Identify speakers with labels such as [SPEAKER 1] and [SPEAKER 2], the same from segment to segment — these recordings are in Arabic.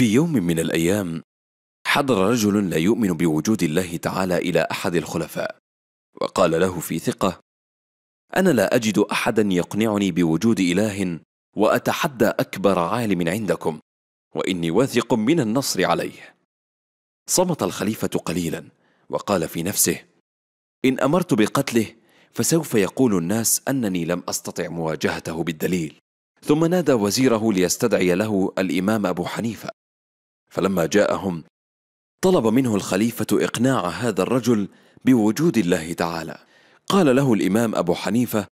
[SPEAKER 1] في يوم من الأيام حضر رجل لا يؤمن بوجود الله تعالى إلى أحد الخلفاء وقال له في ثقة أنا لا أجد أحدا يقنعني بوجود إله وأتحدى أكبر عالم عندكم وإني واثق من النصر عليه صمت الخليفة قليلا وقال في نفسه إن أمرت بقتله فسوف يقول الناس أنني لم أستطع مواجهته بالدليل ثم نادى وزيره ليستدعي له الإمام أبو حنيفة فلما جاءهم طلب منه الخليفة إقناع هذا الرجل بوجود الله تعالى قال له الإمام أبو حنيفة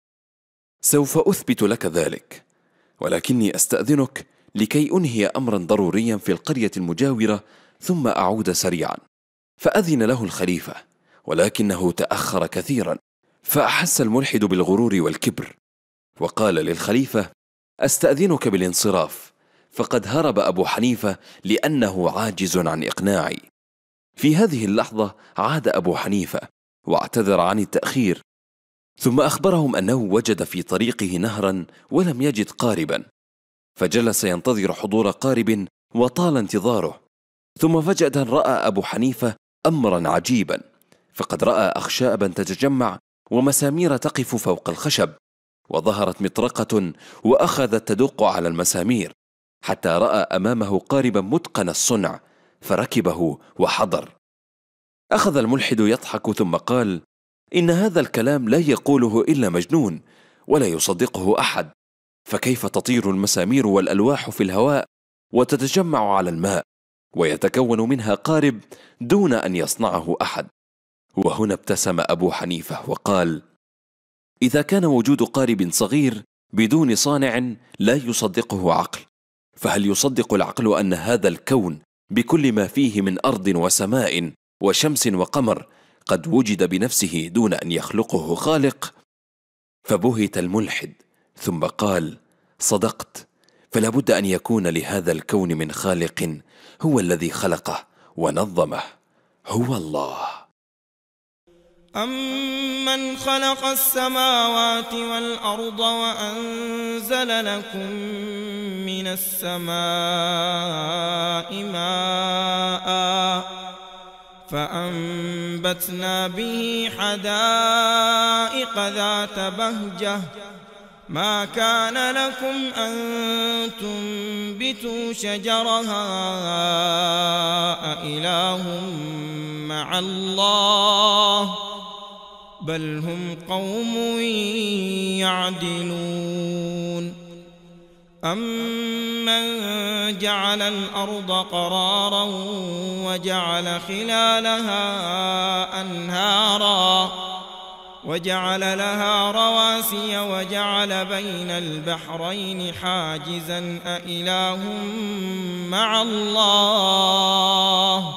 [SPEAKER 1] سوف أثبت لك ذلك ولكني أستأذنك لكي أنهي أمرا ضروريا في القرية المجاورة ثم أعود سريعا فأذن له الخليفة ولكنه تأخر كثيرا فأحس الملحد بالغرور والكبر وقال للخليفة أستأذنك بالانصراف فقد هرب أبو حنيفة لأنه عاجز عن إقناعي في هذه اللحظة عاد أبو حنيفة واعتذر عن التأخير ثم أخبرهم أنه وجد في طريقه نهرا ولم يجد قاربا فجلس ينتظر حضور قارب وطال انتظاره ثم فجأة رأى أبو حنيفة أمرا عجيبا فقد رأى أخشابا تتجمع ومسامير تقف فوق الخشب وظهرت مطرقة وأخذت تدق على المسامير حتى راى امامه قاربا متقن الصنع فركبه وحضر اخذ الملحد يضحك ثم قال ان هذا الكلام لا يقوله الا مجنون ولا يصدقه احد فكيف تطير المسامير والالواح في الهواء وتتجمع على الماء ويتكون منها قارب دون ان يصنعه احد وهنا ابتسم ابو حنيفه وقال اذا كان وجود قارب صغير بدون صانع لا يصدقه عقل فهل يصدق العقل أن هذا الكون بكل ما فيه من أرض وسماء وشمس وقمر قد وجد بنفسه دون أن يخلقه خالق؟ فبهت الملحد ثم قال صدقت فلا بد أن يكون لهذا الكون من خالق هو الذي خلقه ونظمه هو الله
[SPEAKER 2] أمن خلق السماوات والأرض وأنزل لكم من السماء ماءً فأنبتنا به حدائق ذات بهجة ما كان لكم أن تنبتوا شجرها أإله مع الله بل هم قوم يعدلون أمن جعل الأرض قرارا وجعل خلالها أنهارا وجعل لها رواسي وجعل بين البحرين حاجزا أإله مع الله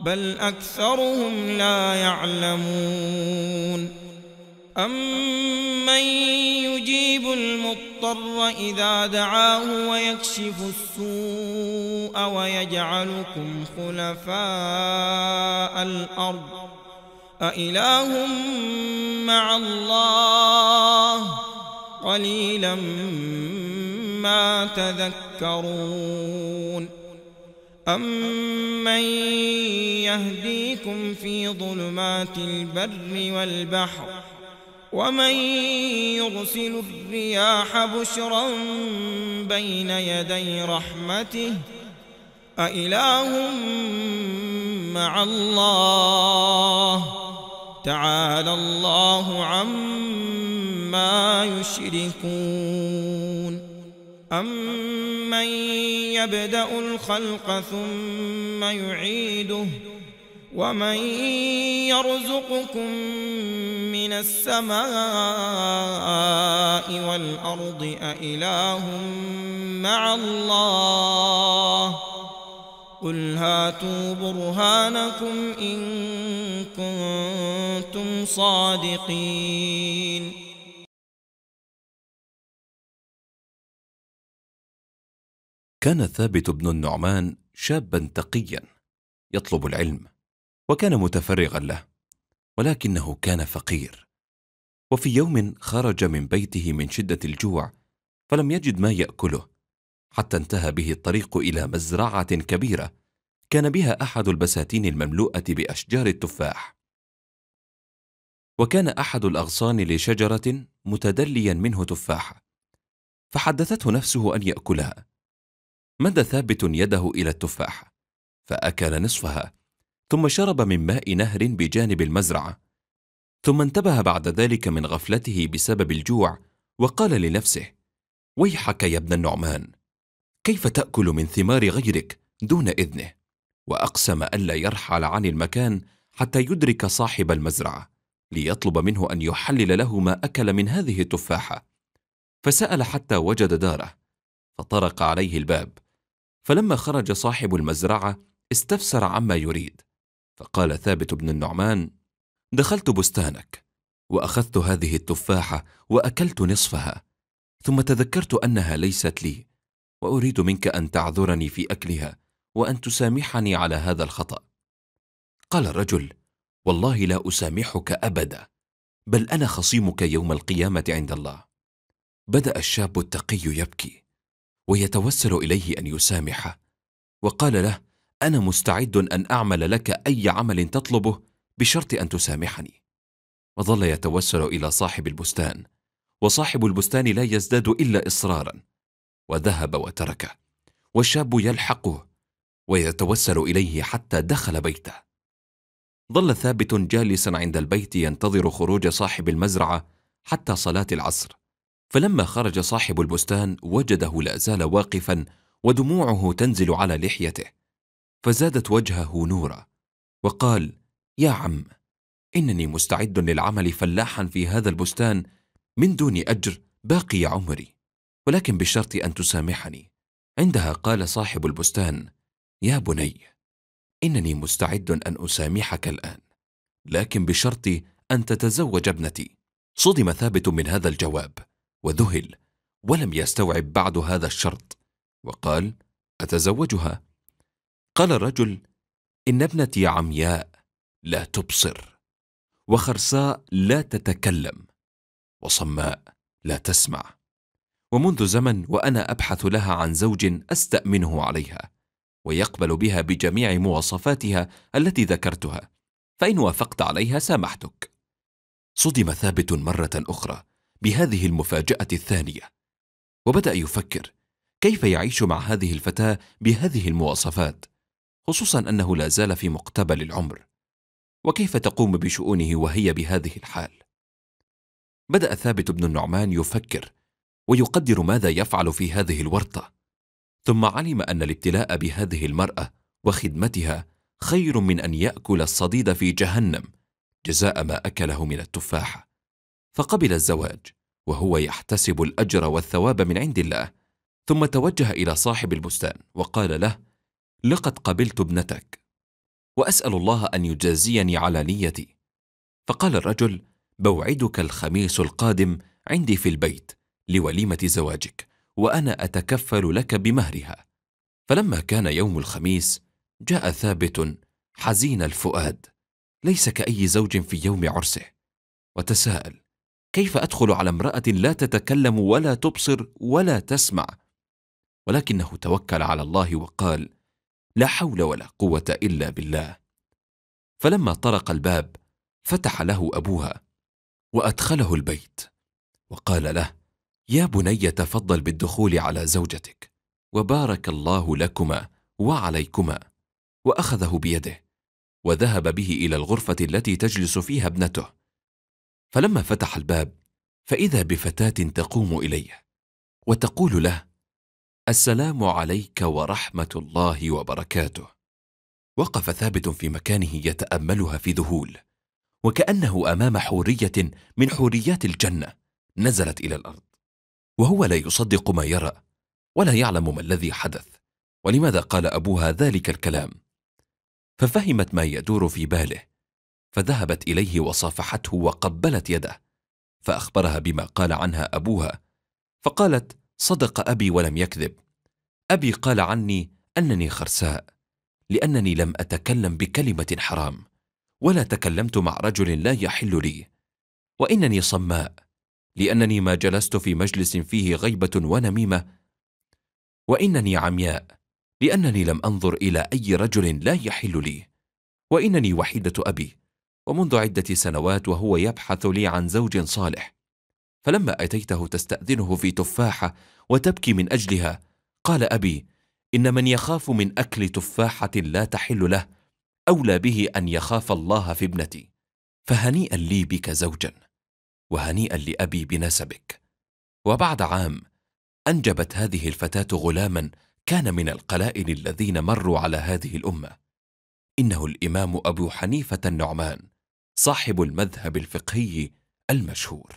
[SPEAKER 2] بل أكثرهم لا يعلمون أمن يجيب المضطر إذا دعاه ويكشف السوء ويجعلكم خلفاء الأرض أإله مع الله قليلا ما تذكرون أمن يهديكم في ظلمات البر والبحر ومن يرسل الرياح بشرا بين يدي رحمته أإله مع الله تعالى الله عما يشركون أمن يبدأ الخلق ثم يعيده ومن يرزقكم من السماء والأرض أإله مع الله قل هاتوا برهانكم إن كنتم صادقين كان
[SPEAKER 1] ثابت بن النعمان شابا تقيا يطلب العلم وكان متفرغا له ولكنه كان فقير وفي يوم خرج من بيته من شدة الجوع فلم يجد ما يأكله حتى انتهى به الطريق إلى مزرعة كبيرة كان بها أحد البساتين المملوءة بأشجار التفاح وكان أحد الأغصان لشجرة متدليا منه تفاحة فحدثته نفسه أن يأكلها مد ثابت يده إلى التفاحة فأكل نصفها ثم شرب من ماء نهر بجانب المزرعة ثم انتبه بعد ذلك من غفلته بسبب الجوع وقال لنفسه ويحك يا ابن النعمان كيف تأكل من ثمار غيرك دون إذنه وأقسم ألا يرحل عن المكان حتى يدرك صاحب المزرعة ليطلب منه أن يحلل له ما أكل من هذه التفاحة فسأل حتى وجد داره فطرق عليه الباب فلما خرج صاحب المزرعة استفسر عما يريد فقال ثابت بن النعمان دخلت بستانك وأخذت هذه التفاحة وأكلت نصفها ثم تذكرت أنها ليست لي وأريد منك أن تعذرني في أكلها وأن تسامحني على هذا الخطأ قال الرجل والله لا أسامحك أبدا بل أنا خصيمك يوم القيامة عند الله بدأ الشاب التقي يبكي ويتوسل إليه أن يسامحه وقال له أنا مستعد أن أعمل لك أي عمل تطلبه بشرط أن تسامحني وظل يتوسل إلى صاحب البستان وصاحب البستان لا يزداد إلا إصرارا وذهب وتركه والشاب يلحقه ويتوسل إليه حتى دخل بيته ظل ثابت جالسا عند البيت ينتظر خروج صاحب المزرعة حتى صلاة العصر فلما خرج صاحب البستان وجده لا زال واقفا ودموعه تنزل على لحيته فزادت وجهه نورا وقال يا عم انني مستعد للعمل فلاحا في هذا البستان من دون اجر باقي عمري ولكن بشرط ان تسامحني عندها قال صاحب البستان يا بني انني مستعد ان اسامحك الان لكن بشرط ان تتزوج ابنتي صدم ثابت من هذا الجواب وذهل ولم يستوعب بعد هذا الشرط وقال أتزوجها قال الرجل إن ابنتي عمياء لا تبصر وخرساء لا تتكلم وصماء لا تسمع ومنذ زمن وأنا أبحث لها عن زوج أستأمنه عليها ويقبل بها بجميع مواصفاتها التي ذكرتها فإن وافقت عليها سامحتك صدم ثابت مرة أخرى بهذه المفاجاه الثانيه وبدا يفكر كيف يعيش مع هذه الفتاه بهذه المواصفات خصوصا انه لا زال في مقتبل العمر وكيف تقوم بشؤونه وهي بهذه الحال بدا ثابت بن النعمان يفكر ويقدر ماذا يفعل في هذه الورطه ثم علم ان الابتلاء بهذه المراه وخدمتها خير من ان ياكل الصديد في جهنم جزاء ما اكله من التفاحه فقبل الزواج وهو يحتسب الأجر والثواب من عند الله ثم توجه إلى صاحب البستان وقال له لقد قبلت ابنتك وأسأل الله أن يجازيني على نيتي فقال الرجل بوعدك الخميس القادم عندي في البيت لوليمة زواجك وأنا أتكفل لك بمهرها فلما كان يوم الخميس جاء ثابت حزين الفؤاد ليس كأي زوج في يوم عرسه وتساءل كيف أدخل على امرأة لا تتكلم ولا تبصر ولا تسمع؟ ولكنه توكل على الله وقال: لا حول ولا قوة إلا بالله. فلما طرق الباب فتح له أبوها وأدخله البيت وقال له: يا بني تفضل بالدخول على زوجتك وبارك الله لكما وعليكما وأخذه بيده وذهب به إلى الغرفة التي تجلس فيها ابنته فلما فتح الباب فإذا بفتاة تقوم إليه وتقول له السلام عليك ورحمة الله وبركاته وقف ثابت في مكانه يتأملها في ذهول وكأنه أمام حورية من حوريات الجنة نزلت إلى الأرض وهو لا يصدق ما يرى ولا يعلم ما الذي حدث ولماذا قال أبوها ذلك الكلام ففهمت ما يدور في باله فذهبت إليه وصافحته وقبلت يده فأخبرها بما قال عنها أبوها فقالت صدق أبي ولم يكذب أبي قال عني أنني خرساء لأنني لم أتكلم بكلمة حرام ولا تكلمت مع رجل لا يحل لي وإنني صماء لأنني ما جلست في مجلس فيه غيبة ونميمة وإنني عمياء لأنني لم أنظر إلى أي رجل لا يحل لي وإنني وحيدة أبي ومنذ عدة سنوات وهو يبحث لي عن زوج صالح فلما أتيته تستأذنه في تفاحة وتبكي من أجلها قال أبي إن من يخاف من أكل تفاحة لا تحل له أولى به أن يخاف الله في ابنتي فهنيئا لي بك زوجا وهنيئا لأبي بنسبك وبعد عام أنجبت هذه الفتاة غلاما كان من القلائل الذين مروا على هذه الأمة إنه الإمام أبو حنيفة النعمان صاحب المذهب الفقهي المشهور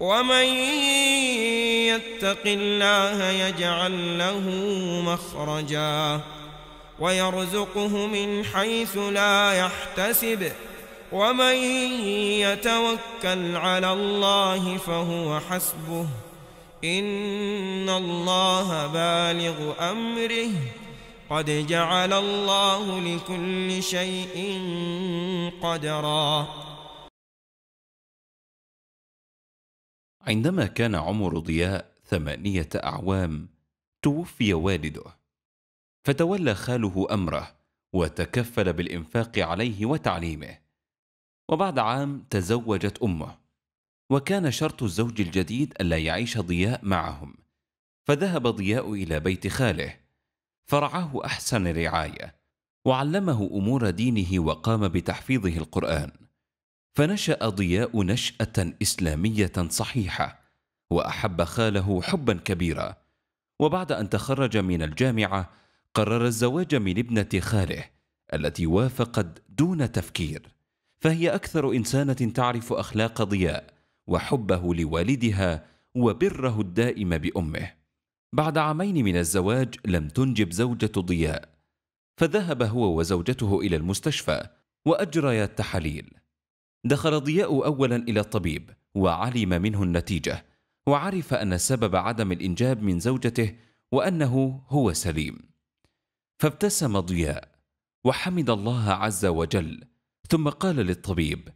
[SPEAKER 2] ومن يتق الله يجعل له مخرجا ويرزقه من حيث لا يحتسب ومن يتوكل على الله فهو حسبه إن الله بالغ أمره قد جعل الله لكل شيء قدرا
[SPEAKER 1] عندما كان عمر ضياء ثمانية أعوام توفي والده فتولى خاله أمره وتكفل بالإنفاق عليه وتعليمه وبعد عام تزوجت أمه وكان شرط الزوج الجديد ألا يعيش ضياء معهم فذهب ضياء إلى بيت خاله فرعاه احسن رعايه وعلمه امور دينه وقام بتحفيظه القران فنشا ضياء نشاه اسلاميه صحيحه واحب خاله حبا كبيرا وبعد ان تخرج من الجامعه قرر الزواج من ابنه خاله التي وافقت دون تفكير فهي اكثر انسانه تعرف اخلاق ضياء وحبه لوالدها وبره الدائم بامه بعد عامين من الزواج لم تنجب زوجة ضياء فذهب هو وزوجته إلى المستشفى وأجريا التحاليل دخل ضياء أولا إلى الطبيب وعلم منه النتيجة وعرف أن سبب عدم الإنجاب من زوجته وأنه هو سليم فابتسم ضياء وحمد الله عز وجل ثم قال للطبيب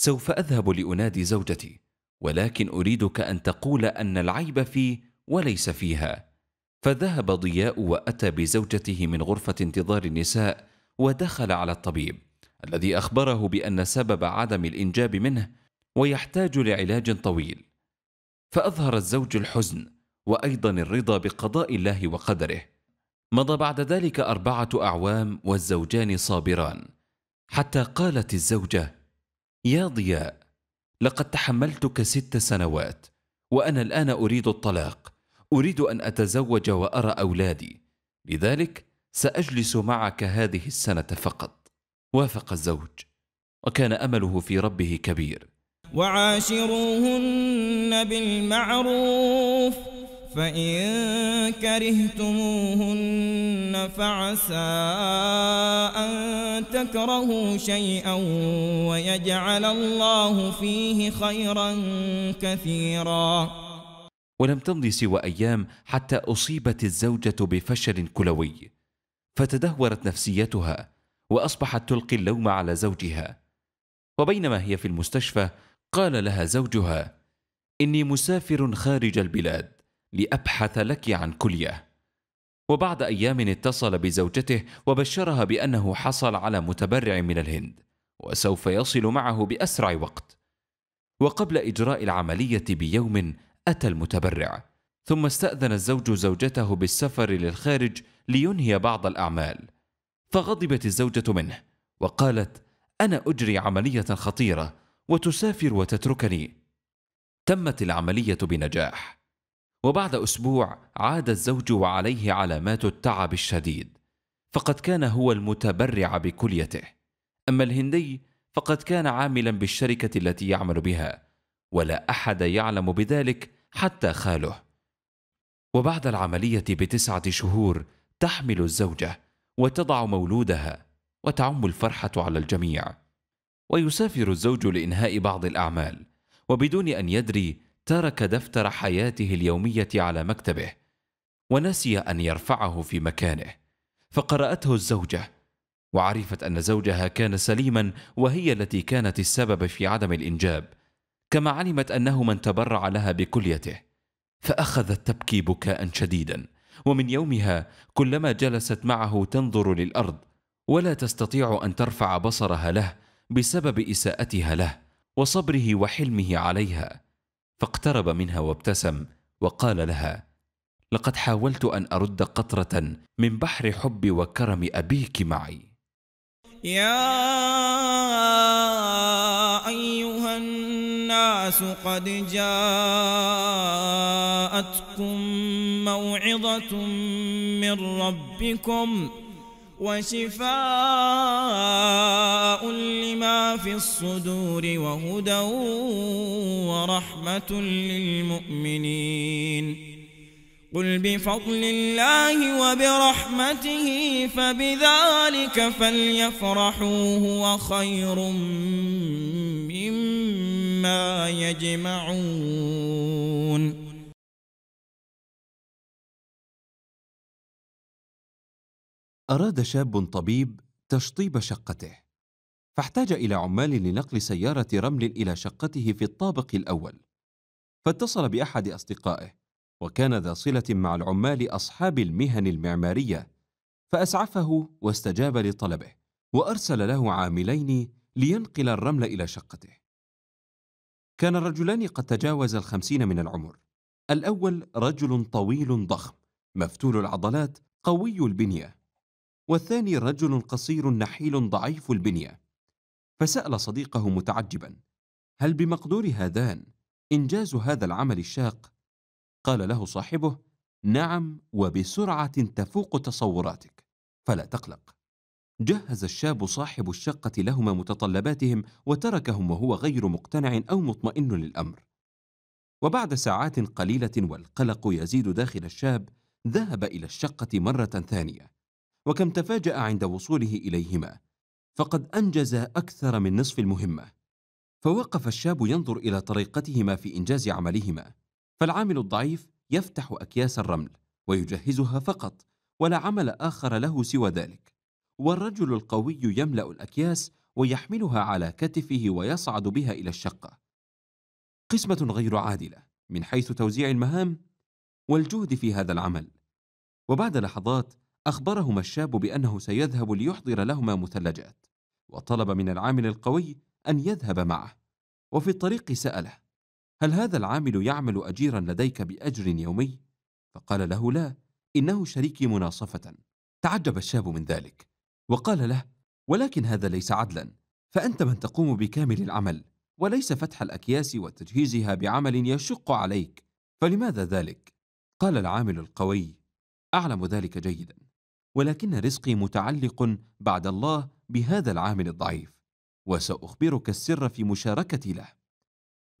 [SPEAKER 1] سوف أذهب لأنادي زوجتي ولكن أريدك أن تقول أن العيب في وليس فيها فذهب ضياء واتى بزوجته من غرفه انتظار النساء ودخل على الطبيب الذي اخبره بان سبب عدم الانجاب منه ويحتاج لعلاج طويل فاظهر الزوج الحزن وايضا الرضا بقضاء الله وقدره مضى بعد ذلك اربعه اعوام والزوجان صابران حتى قالت الزوجه يا ضياء لقد تحملتك ست سنوات وانا الان اريد الطلاق اريد ان اتزوج وارى اولادي لذلك ساجلس معك هذه السنه فقط وافق الزوج وكان امله في ربه كبير
[SPEAKER 2] وعاشروهن بالمعروف فإن كرهتموهن فعسى أن تكرهوا شيئا ويجعل الله فيه خيرا
[SPEAKER 1] كثيرا ولم تمض سوى ايام حتى اصيبت الزوجه بفشل كلوي فتدهورت نفسيتها واصبحت تلقي اللوم على زوجها وبينما هي في المستشفى قال لها زوجها اني مسافر خارج البلاد لابحث لك عن كليه وبعد ايام اتصل بزوجته وبشرها بانه حصل على متبرع من الهند وسوف يصل معه باسرع وقت وقبل اجراء العمليه بيوم أتى المتبرع ثم استأذن الزوج زوجته بالسفر للخارج لينهي بعض الأعمال فغضبت الزوجة منه وقالت أنا أجري عملية خطيرة وتسافر وتتركني تمت العملية بنجاح وبعد أسبوع عاد الزوج وعليه علامات التعب الشديد فقد كان هو المتبرع بكليته أما الهندي فقد كان عاملا بالشركة التي يعمل بها ولا أحد يعلم بذلك حتى خاله وبعد العملية بتسعة شهور تحمل الزوجة وتضع مولودها وتعم الفرحة على الجميع ويسافر الزوج لإنهاء بعض الأعمال وبدون أن يدري ترك دفتر حياته اليومية على مكتبه ونسي أن يرفعه في مكانه فقرأته الزوجة وعرفت أن زوجها كان سليما وهي التي كانت السبب في عدم الإنجاب كما علمت انه من تبرع لها بكليته فاخذت تبكي بكاء شديدا ومن يومها كلما جلست معه تنظر للارض ولا تستطيع ان ترفع بصرها له بسبب اساءتها له وصبره وحلمه عليها فاقترب منها وابتسم وقال لها لقد حاولت ان ارد قطره من بحر حب وكرم ابيك معي
[SPEAKER 2] يا ايها الناس الناس قد جاءتكم موعظة من ربكم وشفاء لما في الصدور وهدى ورحمة للمؤمنين قل بفضل الله وبرحمته فبذلك فليفرحوا هو خير مما ما يجمعون
[SPEAKER 1] أراد شاب طبيب تشطيب شقته فاحتاج إلى عمال لنقل سيارة رمل إلى شقته في الطابق الأول فاتصل بأحد أصدقائه وكان ذا صلة مع العمال أصحاب المهن المعمارية فأسعفه واستجاب لطلبه وأرسل له عاملين لينقل الرمل إلى شقته كان الرجلان قد تجاوز الخمسين من العمر الأول رجل طويل ضخم مفتول العضلات قوي البنية والثاني رجل قصير نحيل ضعيف البنية فسأل صديقه متعجبا هل بمقدور هذان إنجاز هذا العمل الشاق؟ قال له صاحبه نعم وبسرعة تفوق تصوراتك فلا تقلق جهز الشاب صاحب الشقة لهما متطلباتهم وتركهم وهو غير مقتنع أو مطمئن للأمر. وبعد ساعات قليلة والقلق يزيد داخل الشاب، ذهب إلى الشقة مرة ثانية، وكم تفاجأ عند وصوله إليهما، فقد أنجز أكثر من نصف المهمة. فوقف الشاب ينظر إلى طريقتهما في إنجاز عملهما، فالعامل الضعيف يفتح أكياس الرمل ويجهزها فقط، ولا عمل آخر له سوى ذلك. والرجل القوي يملا الاكياس ويحملها على كتفه ويصعد بها الى الشقه قسمه غير عادله من حيث توزيع المهام والجهد في هذا العمل وبعد لحظات اخبرهما الشاب بانه سيذهب ليحضر لهما مثلجات وطلب من العامل القوي ان يذهب معه وفي الطريق ساله هل هذا العامل يعمل اجيرا لديك باجر يومي فقال له لا انه شريكي مناصفه تعجب الشاب من ذلك وقال له ولكن هذا ليس عدلا فأنت من تقوم بكامل العمل وليس فتح الأكياس وتجهيزها بعمل يشق عليك فلماذا ذلك؟ قال العامل القوي أعلم ذلك جيدا ولكن رزقي متعلق بعد الله بهذا العامل الضعيف وسأخبرك السر في مشاركتي له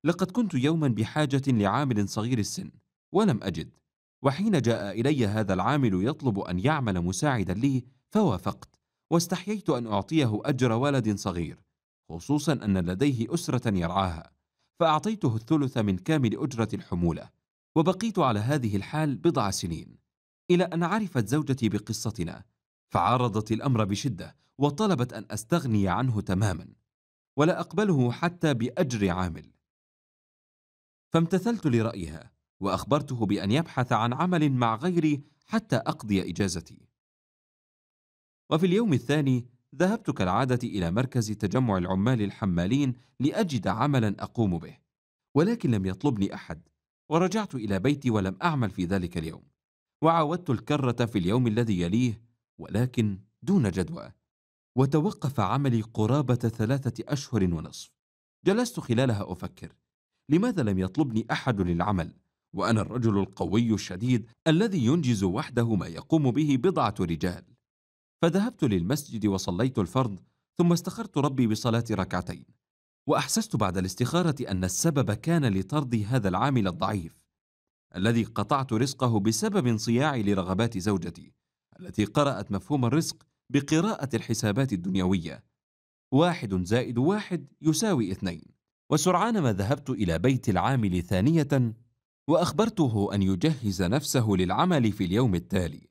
[SPEAKER 1] لقد كنت يوما بحاجة لعامل صغير السن ولم أجد وحين جاء إلي هذا العامل يطلب أن يعمل مساعدا لي فوافقت واستحييت أن أعطيه أجر ولد صغير خصوصا أن لديه أسرة يرعاها فأعطيته الثلث من كامل أجرة الحمولة وبقيت على هذه الحال بضع سنين إلى أن عرفت زوجتي بقصتنا فعارضت الأمر بشدة وطلبت أن أستغني عنه تماما ولا أقبله حتى بأجر عامل فامتثلت لرأيها وأخبرته بأن يبحث عن عمل مع غيري حتى أقضي إجازتي وفي اليوم الثاني ذهبت كالعادة إلى مركز تجمع العمال الحمالين لأجد عملا أقوم به ولكن لم يطلبني أحد ورجعت إلى بيتي ولم أعمل في ذلك اليوم وعاودت الكرة في اليوم الذي يليه ولكن دون جدوى وتوقف عملي قرابة ثلاثة أشهر ونصف جلست خلالها أفكر لماذا لم يطلبني أحد للعمل وأنا الرجل القوي الشديد الذي ينجز وحده ما يقوم به بضعة رجال فذهبت للمسجد وصليت الفرض ثم استخرت ربي بصلاة ركعتين وأحسست بعد الاستخارة أن السبب كان لطرد هذا العامل الضعيف الذي قطعت رزقه بسبب انصياعي لرغبات زوجتي التي قرأت مفهوم الرزق بقراءة الحسابات الدنيوية واحد زائد واحد يساوي اثنين وسرعان ما ذهبت إلى بيت العامل ثانية وأخبرته أن يجهز نفسه للعمل في اليوم التالي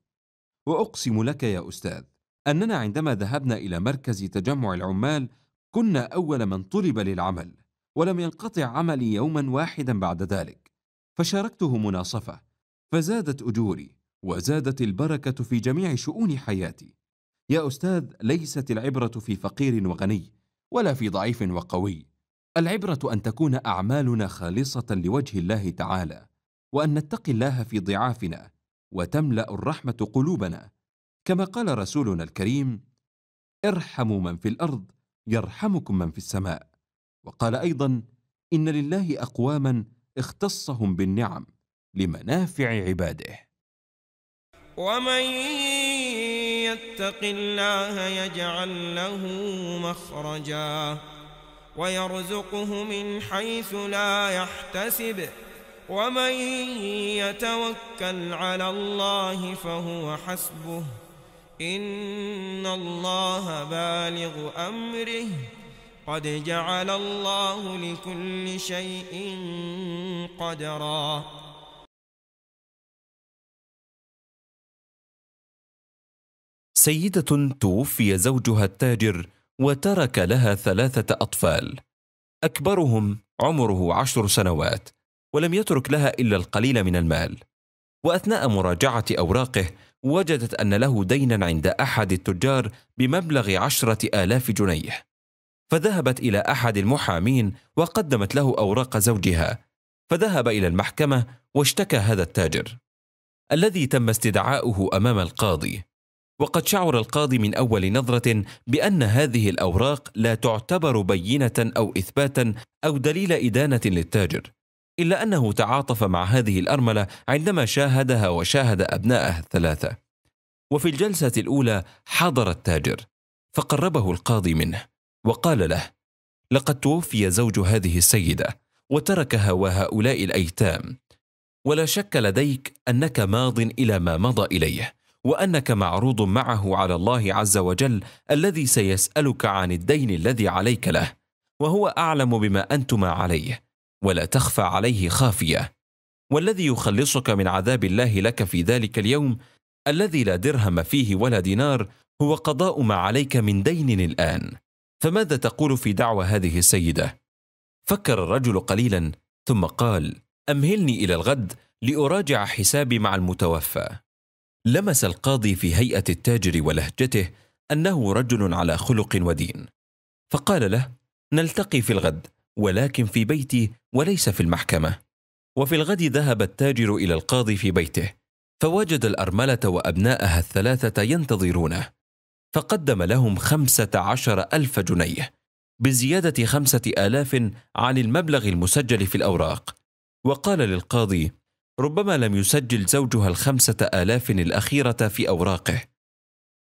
[SPEAKER 1] وأقسم لك يا أستاذ أننا عندما ذهبنا إلى مركز تجمع العمال كنا أول من طلب للعمل ولم ينقطع عملي يوما واحدا بعد ذلك فشاركته مناصفة فزادت أجوري وزادت البركة في جميع شؤون حياتي يا أستاذ ليست العبرة في فقير وغني ولا في ضعيف وقوي العبرة أن تكون أعمالنا خالصة لوجه الله تعالى وأن نتقي الله في ضعافنا وتملأ الرحمة قلوبنا كما قال رسولنا الكريم ارحموا من في الارض يرحمكم من في السماء وقال ايضا ان لله اقواما اختصهم بالنعم لمنافع عباده
[SPEAKER 2] ومن يتق الله يجعل له مخرجا ويرزقه من حيث لا يحتسب ومن يتوكل على الله فهو حسبه إن الله بالغ أمره قد جعل الله لكل شيء قدرا
[SPEAKER 1] سيدة توفي زوجها التاجر وترك لها ثلاثة أطفال أكبرهم عمره عشر سنوات ولم يترك لها إلا القليل من المال وأثناء مراجعة أوراقه وجدت أن له دينا عند أحد التجار بمبلغ عشرة آلاف جنيه فذهبت إلى أحد المحامين وقدمت له أوراق زوجها فذهب إلى المحكمة واشتكى هذا التاجر الذي تم استدعاؤه أمام القاضي وقد شعر القاضي من أول نظرة بأن هذه الأوراق لا تعتبر بينة أو إثباتا أو دليل إدانة للتاجر إلا أنه تعاطف مع هذه الأرملة عندما شاهدها وشاهد أبنائها الثلاثة وفي الجلسة الأولى حضر التاجر فقربه القاضي منه وقال له لقد توفي زوج هذه السيدة وتركها وهؤلاء الأيتام ولا شك لديك أنك ماض إلى ما مضى إليه وأنك معروض معه على الله عز وجل الذي سيسألك عن الدين الذي عليك له وهو أعلم بما أنتما عليه ولا تخفى عليه خافيه والذي يخلصك من عذاب الله لك في ذلك اليوم الذي لا درهم فيه ولا دينار هو قضاء ما عليك من دين الان فماذا تقول في دعوى هذه السيده فكر الرجل قليلا ثم قال امهلني الى الغد لاراجع حسابي مع المتوفى لمس القاضي في هيئه التاجر ولهجته انه رجل على خلق ودين فقال له نلتقي في الغد ولكن في بيتي وليس في المحكمة وفي الغد ذهب التاجر إلى القاضي في بيته فوجد الأرملة وأبناءها الثلاثة ينتظرونه فقدم لهم خمسة عشر ألف جنيه بزيادة خمسة آلاف عن المبلغ المسجل في الأوراق وقال للقاضي ربما لم يسجل زوجها الخمسة آلاف الأخيرة في أوراقه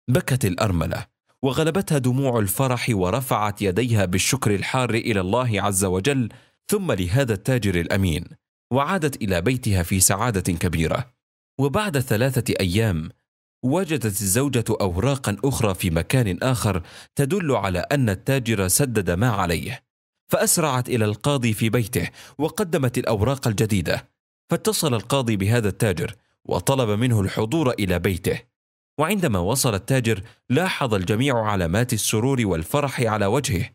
[SPEAKER 1] بكت الأرملة وغلبتها دموع الفرح ورفعت يديها بالشكر الحار إلى الله عز وجل ثم لهذا التاجر الامين وعادت الى بيتها في سعاده كبيره وبعد ثلاثه ايام وجدت الزوجه اوراقا اخرى في مكان اخر تدل على ان التاجر سدد ما عليه فاسرعت الى القاضي في بيته وقدمت الاوراق الجديده فاتصل القاضي بهذا التاجر وطلب منه الحضور الى بيته وعندما وصل التاجر لاحظ الجميع علامات السرور والفرح على وجهه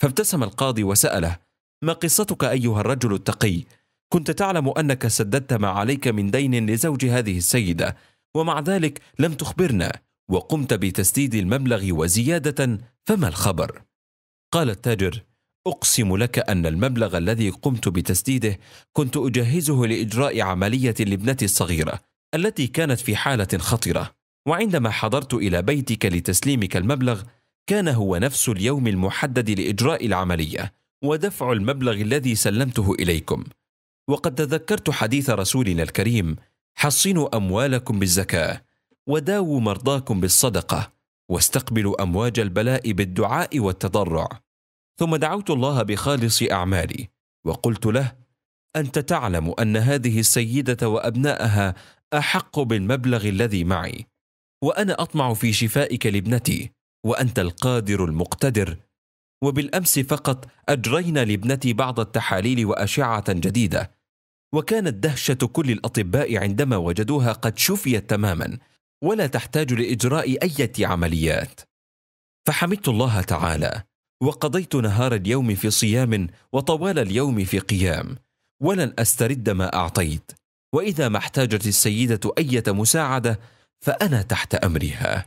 [SPEAKER 1] فابتسم القاضي وساله ما قصتك ايها الرجل التقي كنت تعلم انك سددت ما عليك من دين لزوج هذه السيده ومع ذلك لم تخبرنا وقمت بتسديد المبلغ وزياده فما الخبر قال التاجر اقسم لك ان المبلغ الذي قمت بتسديده كنت اجهزه لاجراء عمليه لابنتي الصغيره التي كانت في حاله خطره وعندما حضرت الى بيتك لتسليمك المبلغ كان هو نفس اليوم المحدد لاجراء العمليه ودفع المبلغ الذي سلمته اليكم وقد تذكرت حديث رسولنا الكريم حصنوا اموالكم بالزكاه وداووا مرضاكم بالصدقه واستقبلوا امواج البلاء بالدعاء والتضرع ثم دعوت الله بخالص اعمالي وقلت له انت تعلم ان هذه السيده وابنائها احق بالمبلغ الذي معي وانا اطمع في شفائك لابنتي وانت القادر المقتدر وبالامس فقط اجرينا لابنتي بعض التحاليل واشعه جديده وكانت دهشه كل الاطباء عندما وجدوها قد شفيت تماما ولا تحتاج لاجراء اي عمليات فحمدت الله تعالى وقضيت نهار اليوم في صيام وطوال اليوم في قيام ولن استرد ما اعطيت واذا ما احتاجت السيده ايه مساعده فانا تحت امرها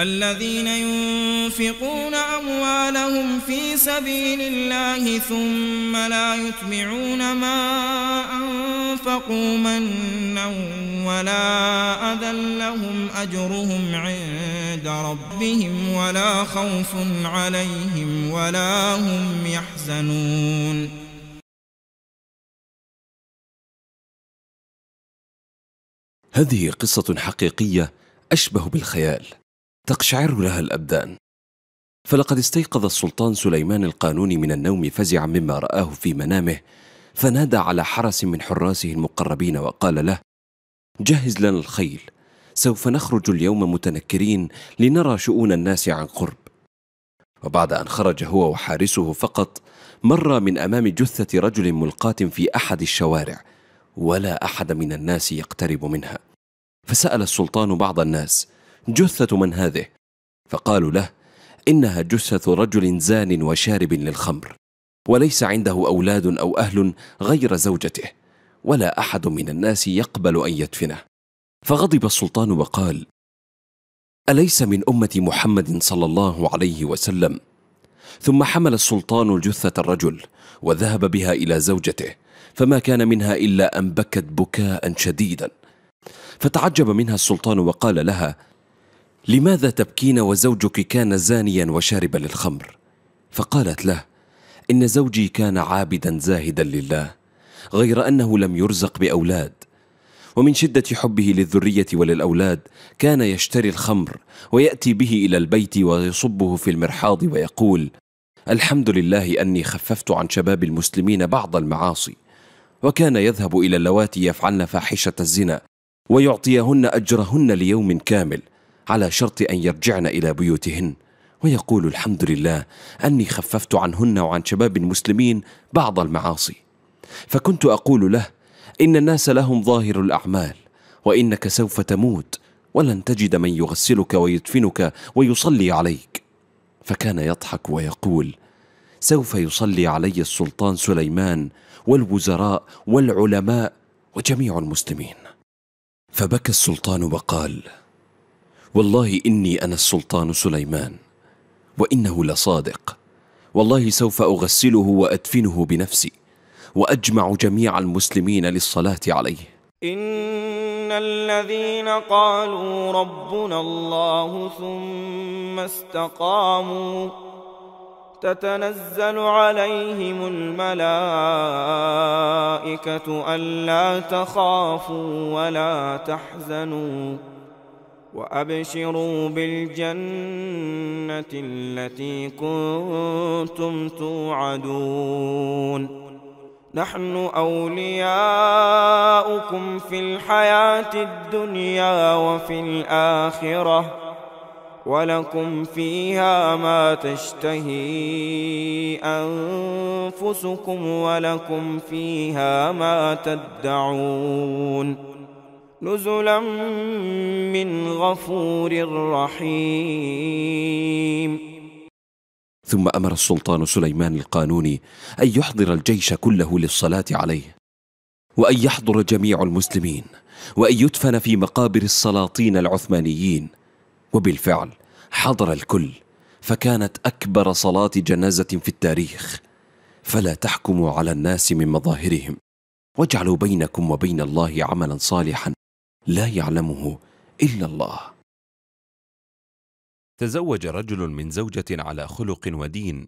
[SPEAKER 2] الذين ينفقون أموالهم في سبيل الله ثم لا يتبعون ما أنفقوا منا ولا أذى لهم أجرهم عند ربهم ولا خوف عليهم ولا هم يحزنون
[SPEAKER 1] هذه قصة حقيقية أشبه بالخيال تقشعر لها الأبدان فلقد استيقظ السلطان سليمان القانوني من النوم فزعا مما رآه في منامه فنادى على حرس من حراسه المقربين وقال له جهز لنا الخيل سوف نخرج اليوم متنكرين لنرى شؤون الناس عن قرب وبعد أن خرج هو وحارسه فقط مر من أمام جثة رجل ملقاة في أحد الشوارع ولا أحد من الناس يقترب منها فسأل السلطان بعض الناس جثة من هذه فقالوا له إنها جثة رجل زان وشارب للخمر وليس عنده أولاد أو أهل غير زوجته ولا أحد من الناس يقبل أن يدفنه فغضب السلطان وقال أليس من أمة محمد صلى الله عليه وسلم ثم حمل السلطان جثة الرجل وذهب بها إلى زوجته فما كان منها إلا أن بكت بكاء شديدا فتعجب منها السلطان وقال لها لماذا تبكين وزوجك كان زانيا وشاربا للخمر فقالت له ان زوجي كان عابدا زاهدا لله غير انه لم يرزق باولاد ومن شده حبه للذريه وللاولاد كان يشتري الخمر وياتي به الى البيت ويصبه في المرحاض ويقول الحمد لله اني خففت عن شباب المسلمين بعض المعاصي وكان يذهب الى اللواتي يفعلن فاحشه الزنا ويعطيهن اجرهن ليوم كامل على شرط أن يرجعن إلى بيوتهن ويقول الحمد لله أني خففت عنهن وعن شباب المسلمين بعض المعاصي فكنت أقول له إن الناس لهم ظاهر الأعمال وإنك سوف تموت ولن تجد من يغسلك ويدفنك ويصلي عليك فكان يضحك ويقول سوف يصلي علي السلطان سليمان والوزراء والعلماء وجميع المسلمين فبكى السلطان وقال والله إني أنا السلطان سليمان وإنه لصادق والله سوف أغسله وأدفنه بنفسي وأجمع جميع المسلمين للصلاة عليه إن الذين قالوا
[SPEAKER 2] ربنا الله ثم استقاموا تتنزل عليهم الملائكة ألا تخافوا ولا تحزنوا وأبشروا بالجنة التي كنتم توعدون نحن أولياؤكم في الحياة الدنيا وفي الآخرة ولكم فيها ما تشتهي أنفسكم ولكم فيها ما تدعون نزلا من غفور رحيم
[SPEAKER 1] ثم امر السلطان سليمان القانوني ان يحضر الجيش كله للصلاه عليه وان يحضر جميع المسلمين وان يدفن في مقابر السلاطين العثمانيين وبالفعل حضر الكل فكانت اكبر صلاه جنازه في التاريخ فلا تحكموا على الناس من مظاهرهم واجعلوا بينكم وبين الله عملا صالحا لا يعلمه الا الله تزوج رجل من زوجه على خلق ودين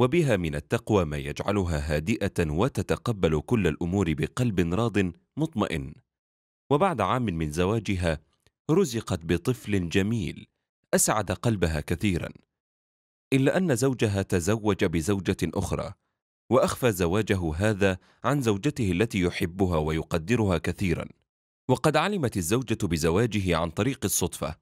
[SPEAKER 1] وبها من التقوى ما يجعلها هادئه وتتقبل كل الامور بقلب راض مطمئن وبعد عام من زواجها رزقت بطفل جميل اسعد قلبها كثيرا الا ان زوجها تزوج بزوجه اخرى واخفى زواجه هذا عن زوجته التي يحبها ويقدرها كثيرا وقد علمت الزوجة بزواجه عن طريق الصدفة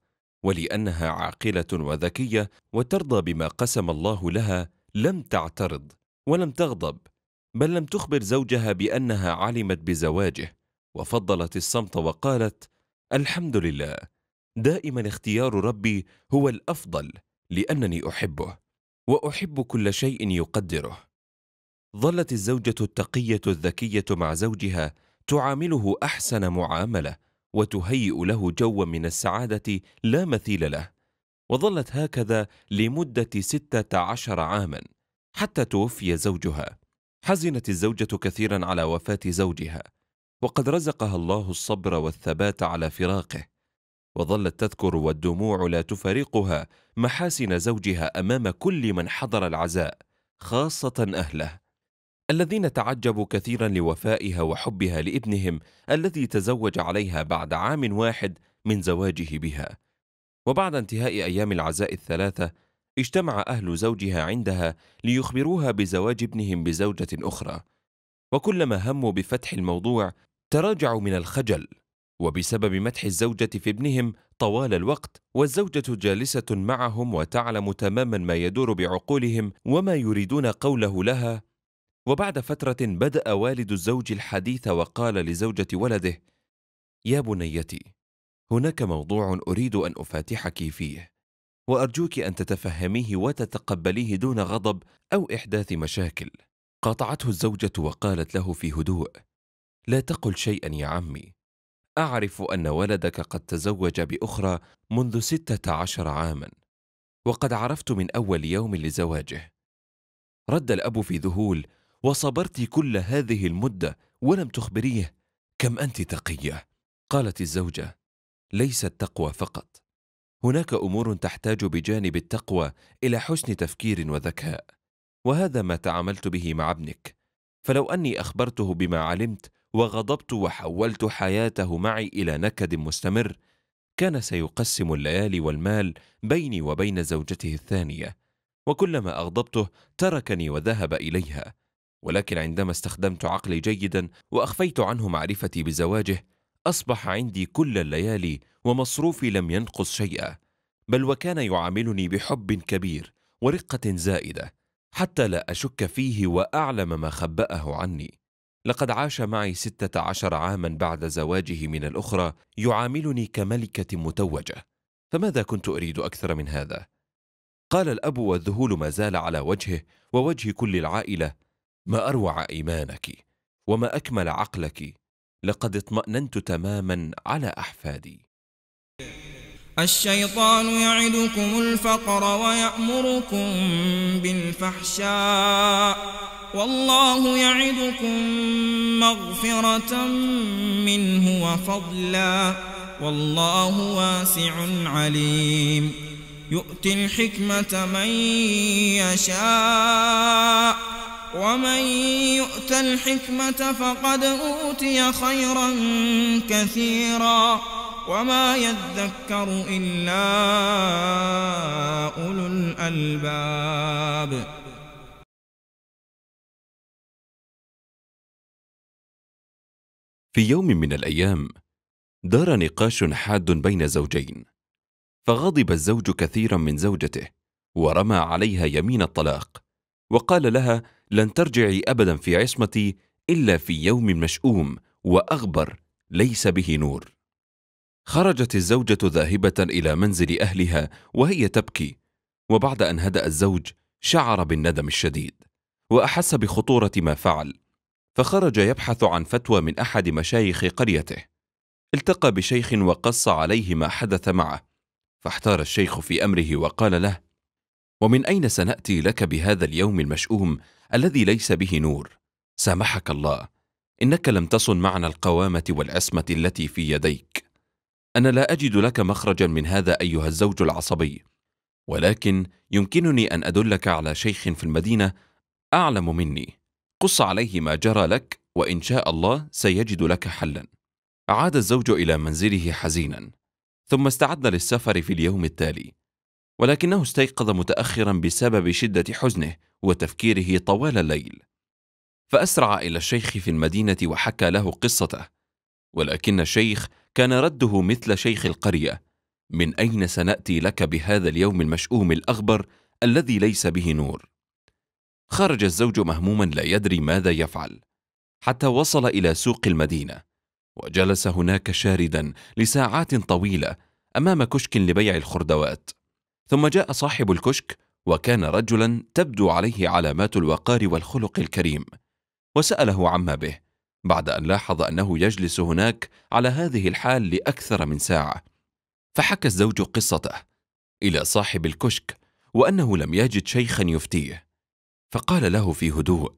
[SPEAKER 1] ولأنها عاقلة وذكية وترضى بما قسم الله لها لم تعترض ولم تغضب بل لم تخبر زوجها بأنها علمت بزواجه وفضلت الصمت وقالت الحمد لله دائما اختيار ربي هو الأفضل لأنني أحبه وأحب كل شيء يقدره ظلت الزوجة التقية الذكية مع زوجها تعامله احسن معامله وتهيئ له جوا من السعاده لا مثيل له وظلت هكذا لمده سته عشر عاما حتى توفي زوجها حزنت الزوجه كثيرا على وفاه زوجها وقد رزقها الله الصبر والثبات على فراقه وظلت تذكر والدموع لا تفارقها محاسن زوجها امام كل من حضر العزاء خاصه اهله الذين تعجبوا كثيرا لوفائها وحبها لابنهم الذي تزوج عليها بعد عام واحد من زواجه بها وبعد انتهاء ايام العزاء الثلاثه اجتمع اهل زوجها عندها ليخبروها بزواج ابنهم بزوجه اخرى وكلما هموا بفتح الموضوع تراجعوا من الخجل وبسبب مدح الزوجه في ابنهم طوال الوقت والزوجه جالسه معهم وتعلم تماما ما يدور بعقولهم وما يريدون قوله لها وبعد فترة بدأ والد الزوج الحديث وقال لزوجة ولده: يا بنيتي، هناك موضوع أريد أن أفاتحك فيه، وأرجوك أن تتفهميه وتتقبليه دون غضب أو إحداث مشاكل. قاطعته الزوجة وقالت له في هدوء: لا تقل شيئا يا عمي، أعرف أن ولدك قد تزوج بأخرى منذ ستة عشر عاما، وقد عرفت من أول يوم لزواجه. رد الأب في ذهول وصبرت كل هذه المدة ولم تخبريه كم أنت تقية قالت الزوجة ليس التقوى فقط هناك أمور تحتاج بجانب التقوى إلى حسن تفكير وذكاء وهذا ما تعاملت به مع ابنك فلو أني أخبرته بما علمت وغضبت وحولت حياته معي إلى نكد مستمر كان سيقسم الليالي والمال بيني وبين زوجته الثانيه وكلما اغضبته تركني وذهب اليها ولكن عندما استخدمت عقلي جيدا واخفيت عنه معرفتي بزواجه اصبح عندي كل الليالي ومصروفي لم ينقص شيئا بل وكان يعاملني بحب كبير ورقه زائده حتى لا اشك فيه واعلم ما خباه عني لقد عاش معي ستة عشر عاما بعد زواجه من الأخرى يعاملني كملكة متوجة فماذا كنت أريد أكثر من هذا؟ قال الأب والذهول ما زال على وجهه ووجه كل العائلة ما اروع ايمانك وما اكمل عقلك لقد اطماننت تماما على احفادي الشيطان يعدكم الفقر
[SPEAKER 2] ويامركم بالفحشاء والله يعدكم مغفره منه وفضلا والله واسع عليم يؤتي الحكمه من يشاء ومن يؤت الحكمة فقد أوتي خيرا كثيرا وما يذكر إلا أولو الألباب
[SPEAKER 1] في يوم من الأيام دار نقاش حاد بين زوجين فغضب الزوج كثيرا من زوجته ورمى عليها يمين الطلاق وقال لها لن ترجعي ابدا في عصمتي الا في يوم مشؤوم واغبر ليس به نور خرجت الزوجه ذاهبه الى منزل اهلها وهي تبكي وبعد ان هدا الزوج شعر بالندم الشديد واحس بخطوره ما فعل فخرج يبحث عن فتوى من احد مشايخ قريته التقى بشيخ وقص عليه ما حدث معه فاحتار الشيخ في امره وقال له ومن اين سناتي لك بهذا اليوم المشؤوم الذي ليس به نور سامحك الله إنك لم تصن معنى القوامة والعصمة التي في يديك أنا لا أجد لك مخرجا من هذا أيها الزوج العصبي ولكن يمكنني أن أدلك على شيخ في المدينة أعلم مني قص عليه ما جرى لك وإن شاء الله سيجد لك حلا عاد الزوج إلى منزله حزينا ثم استعد للسفر في اليوم التالي ولكنه استيقظ متاخرا بسبب شده حزنه وتفكيره طوال الليل فاسرع الى الشيخ في المدينه وحكى له قصته ولكن الشيخ كان رده مثل شيخ القريه من اين سناتي لك بهذا اليوم المشؤوم الاغبر الذي ليس به نور خرج الزوج مهموما لا يدري ماذا يفعل حتى وصل الى سوق المدينه وجلس هناك شاردا لساعات طويله امام كشك لبيع الخردوات ثم جاء صاحب الكشك وكان رجلا تبدو عليه علامات الوقار والخلق الكريم وساله عما به بعد ان لاحظ انه يجلس هناك على هذه الحال لاكثر من ساعه فحكى الزوج قصته الى صاحب الكشك وانه لم يجد شيخا يفتيه فقال له في هدوء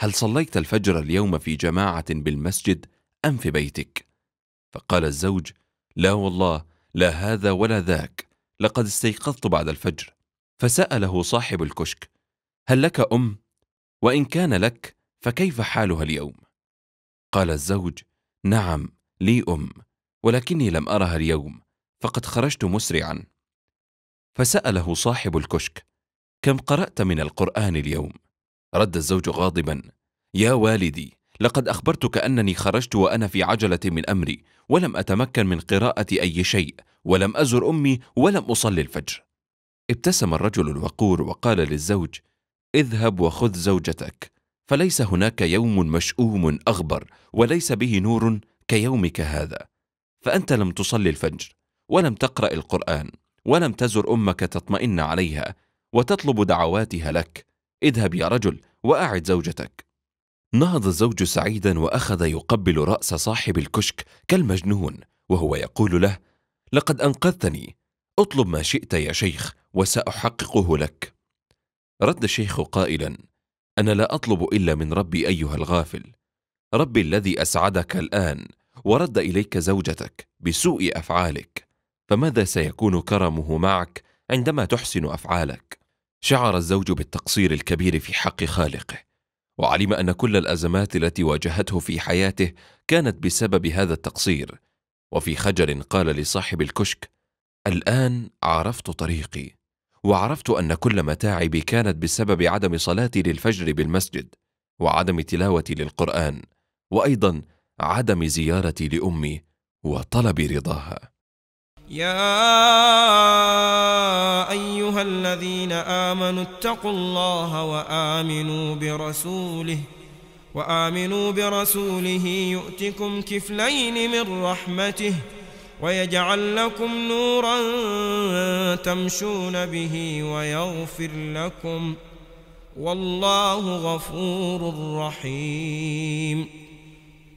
[SPEAKER 1] هل صليت الفجر اليوم في جماعه بالمسجد ام في بيتك فقال الزوج لا والله لا هذا ولا ذاك لقد استيقظت بعد الفجر فساله صاحب الكشك هل لك ام وان كان لك فكيف حالها اليوم قال الزوج نعم لي ام ولكني لم ارها اليوم فقد خرجت مسرعا فساله صاحب الكشك كم قرات من القران اليوم رد الزوج غاضبا يا والدي لقد أخبرتك أنني خرجت وأنا في عجلة من أمري ولم أتمكن من قراءة أي شيء ولم أزر أمي ولم أصلي الفجر ابتسم الرجل الوقور وقال للزوج اذهب وخذ زوجتك فليس هناك يوم مشؤوم أغبر وليس به نور كيومك هذا فأنت لم تصلي الفجر ولم تقرأ القرآن ولم تزر أمك تطمئن عليها وتطلب دعواتها لك اذهب يا رجل وأعد زوجتك نهض الزوج سعيدا واخذ يقبل راس صاحب الكشك كالمجنون وهو يقول له لقد انقذتني اطلب ما شئت يا شيخ وساحققه لك رد الشيخ قائلا انا لا اطلب الا من ربي ايها الغافل ربي الذي اسعدك الان ورد اليك زوجتك بسوء افعالك فماذا سيكون كرمه معك عندما تحسن افعالك شعر الزوج بالتقصير الكبير في حق خالقه وعلم ان كل الازمات التي واجهته في حياته كانت بسبب هذا التقصير وفي خجل قال لصاحب الكشك الان عرفت طريقي وعرفت ان كل متاعبي كانت بسبب عدم صلاتي للفجر بالمسجد وعدم تلاوتي للقران وايضا عدم زيارتي لامي وطلب رضاها
[SPEAKER 2] يا أيها الذين آمنوا اتقوا الله وآمنوا برسوله وآمنوا برسوله يؤتكم كفلين من رحمته ويجعل لكم نورا تمشون به ويغفر لكم والله غفور رحيم